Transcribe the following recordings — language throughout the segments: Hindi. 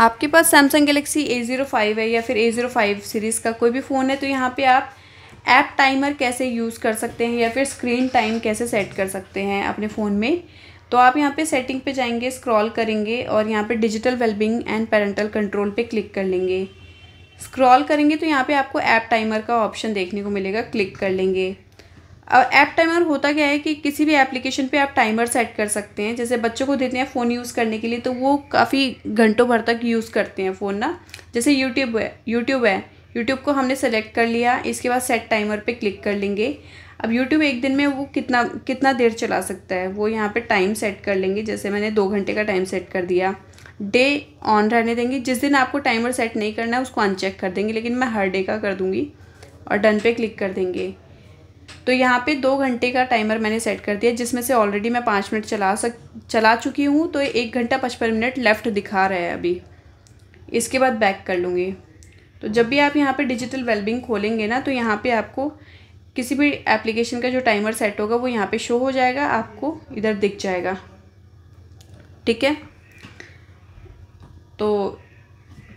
आपके पास Samsung Galaxy A zero five है या फिर ए ज़ीरो फाइव सीरीज़ का कोई भी फ़ोन है तो यहाँ पे आप ऐप टाइमर कैसे यूज़ कर सकते हैं या फिर स्क्रीन टाइम कैसे सेट कर सकते हैं अपने फ़ोन में तो आप यहाँ पे सेटिंग पे जाएंगे स्क्रॉल करेंगे और यहाँ पे digital wellbeing and parental control पे क्लिक कर लेंगे स्क्रॉल करेंगे तो यहाँ पे आपको ऐप टाइमर का ऑप्शन देखने को मिलेगा क्लिक कर लेंगे और ऐप टाइमर होता क्या है कि किसी भी एप्लीकेशन पे आप टाइमर सेट कर सकते हैं जैसे बच्चों को देते हैं फ़ोन यूज़ करने के लिए तो वो काफ़ी घंटों भर तक यूज़ करते हैं फ़ोन ना जैसे यूट्यूब है यूट्यूब है यूट्यूब को हमने सेलेक्ट कर लिया इसके बाद सेट टाइमर पे क्लिक कर लेंगे अब यूट्यूब एक दिन में वो कितना कितना देर चला सकता है वो यहाँ पर टाइम सेट कर लेंगे जैसे मैंने दो घंटे का टाइम सेट कर दिया डे ऑन रहने देंगे जिस दिन आपको टाइमर सेट नहीं करना है उसको अनचेक कर देंगे लेकिन मैं हर डे का कर दूँगी और डन पे क्लिक कर देंगे तो यहाँ पे दो घंटे का टाइमर मैंने सेट कर दिया जिसमें से ऑलरेडी मैं पाँच मिनट चला सक चला चुकी हूँ तो एक घंटा पचपन मिनट लेफ़्ट दिखा रहा है अभी इसके बाद बैक कर लूँगी तो जब भी आप यहाँ पे डिजिटल वेलबिंग खोलेंगे ना तो यहाँ पे आपको किसी भी एप्लीकेशन का जो टाइमर सेट होगा वो यहाँ पर शो हो जाएगा आपको इधर दिख जाएगा ठीक है तो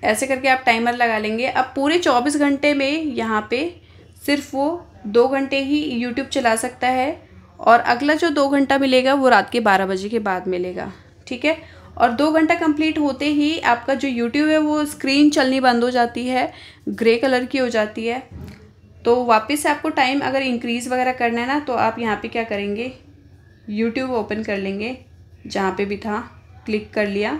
ऐसे करके आप टाइमर लगा लेंगे अब पूरे चौबीस घंटे में यहाँ पर सिर्फ वो दो घंटे ही यूट्यूब चला सकता है और अगला जो दो घंटा मिलेगा वो रात के बारह बजे के बाद मिलेगा ठीक है और दो घंटा कंप्लीट होते ही आपका जो यूट्यूब है वो स्क्रीन चलनी बंद हो जाती है ग्रे कलर की हो जाती है तो वापस से आपको टाइम अगर इंक्रीज़ वगैरह करना है ना तो आप यहाँ पे क्या करेंगे यूट्यूब ओपन कर लेंगे जहाँ पे भी था क्लिक कर लिया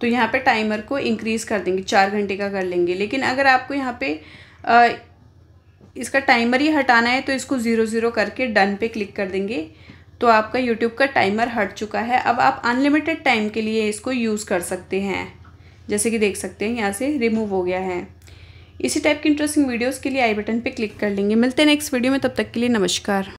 तो यहाँ पे टाइमर को इंक्रीज़ कर देंगे चार घंटे का कर लेंगे लेकिन अगर आपको यहाँ पे आ, इसका टाइमर ही हटाना है तो इसको ज़ीरो ज़ीरो करके डन पे क्लिक कर देंगे तो आपका यूट्यूब का टाइमर हट चुका है अब आप अनलिमिटेड टाइम के लिए इसको यूज़ कर सकते हैं जैसे कि देख सकते हैं यहाँ से रिमूव हो गया है इसी टाइप की इंटरेस्टिंग वीडियोज़ के लिए आई बटन पर क्लिक कर लेंगे मिलते हैं नेक्स्ट वीडियो में तब तक के लिए नमस्कार